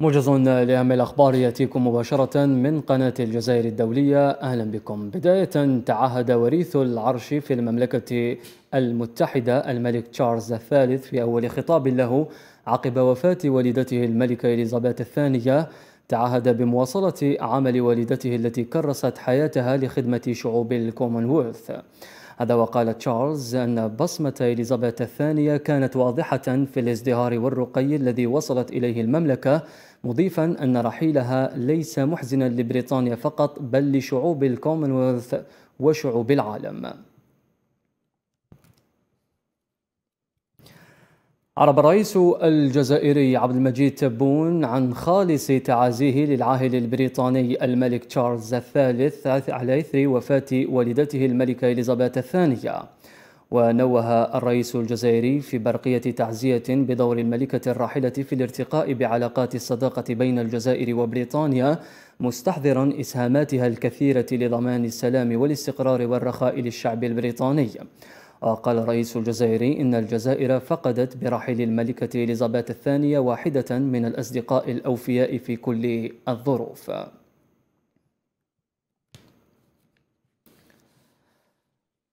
موجز لأهم الأخبار يأتيكم مباشرة من قناة الجزائر الدولية أهلا بكم بداية تعهد وريث العرش في المملكة المتحدة الملك تشارلز الثالث في أول خطاب له عقب وفاة والدته الملكة إليزابيث الثانية تعهد بمواصلة عمل والدته التي كرست حياتها لخدمة شعوب الكومنولث هذا وقال تشارلز أن بصمة إليزابيث الثانية كانت واضحة في الازدهار والرقي الذي وصلت إليه المملكة مضيفا أن رحيلها ليس محزنا لبريطانيا فقط بل لشعوب الكومنولث وشعوب العالم عرب الرئيس الجزائري عبد المجيد تبون عن خالص تعازيه للعاهل البريطاني الملك تشارلز الثالث على إثر وفاة والدته الملكة إليزابيث الثانية ونوه الرئيس الجزائري في برقية تعزية بدور الملكة الراحلة في الارتقاء بعلاقات الصداقة بين الجزائر وبريطانيا مستحضرا إسهاماتها الكثيرة لضمان السلام والاستقرار والرخاء للشعب البريطاني وقال آه، الرئيس الجزائري إن الجزائر فقدت برحيل الملكة إليزابيث الثانية واحدة من الأصدقاء الأوفياء في كل الظروف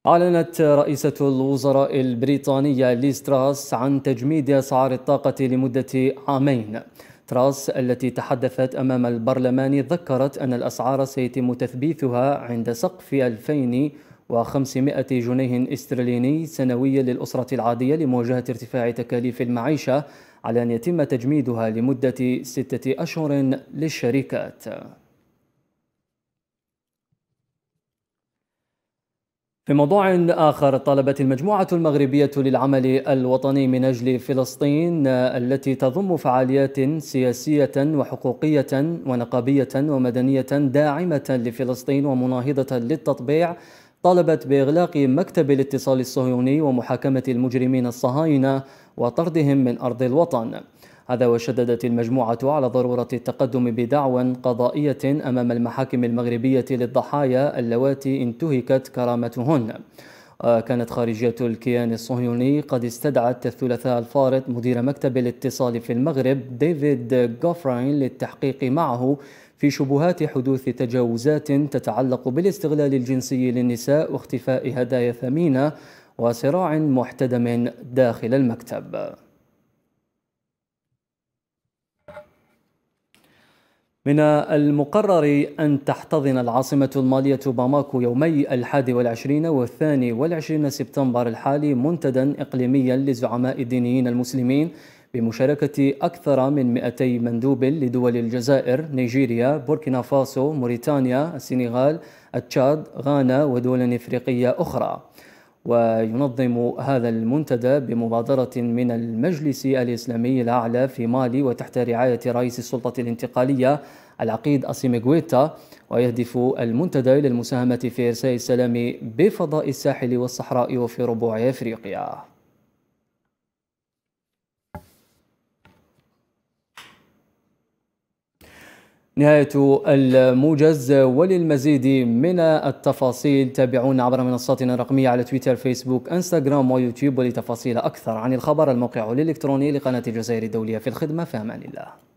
أعلنت رئيسة الوزراء البريطانية ليز تراس عن تجميد أسعار الطاقة لمدة عامين تراس التي تحدثت أمام البرلمان ذكرت أن الأسعار سيتم تثبيتها عند سقف 2000 و500 جنيه استرليني سنويا للأسرة العادية لمواجهة ارتفاع تكاليف المعيشة على أن يتم تجميدها لمدة ستة أشهر للشركات في موضوع آخر طلبت المجموعة المغربية للعمل الوطني من أجل فلسطين التي تضم فعاليات سياسية وحقوقية ونقابية ومدنية داعمة لفلسطين ومناهضة للتطبيع طالبت بإغلاق مكتب الاتصال الصهيوني ومحاكمة المجرمين الصهاينة وطردهم من أرض الوطن هذا وشددت المجموعة على ضرورة التقدم بدعوى قضائية أمام المحاكم المغربية للضحايا اللواتي انتهكت كرامتهن آه، كانت خارجية الكيان الصهيوني قد استدعت الثلاثاء الفارط مدير مكتب الاتصال في المغرب ديفيد غوفراين للتحقيق معه في شبهات حدوث تجاوزات تتعلق بالاستغلال الجنسي للنساء واختفاء هدايا ثمينة وصراع محتدم داخل المكتب من المقرر أن تحتضن العاصمة المالية باماكو يومي الحادي والعشرين والثاني والعشرين سبتمبر الحالي منتدى إقليميا لزعماء الدينيين المسلمين بمشاركة أكثر من 200 مندوب لدول الجزائر، نيجيريا، بوركينا فاسو، موريتانيا، السنغال، التشاد، غانا ودول إفريقية أخرى. وينظم هذا المنتدى بمبادرة من المجلس الإسلامي الأعلى في مالي وتحت رعاية رئيس السلطة الانتقالية العقيد أسيميغويتا ويهدف المنتدى إلى المساهمة في إرساء السلام بفضاء الساحل والصحراء وفي ربوع أفريقيا نهاية الموجز وللمزيد من التفاصيل تابعونا عبر منصاتنا الرقمية على تويتر فيسبوك انستغرام ويوتيوب ولتفاصيل أكثر عن الخبر الموقع الإلكتروني لقناة الجزائر الدولية في الخدمة في أمان الله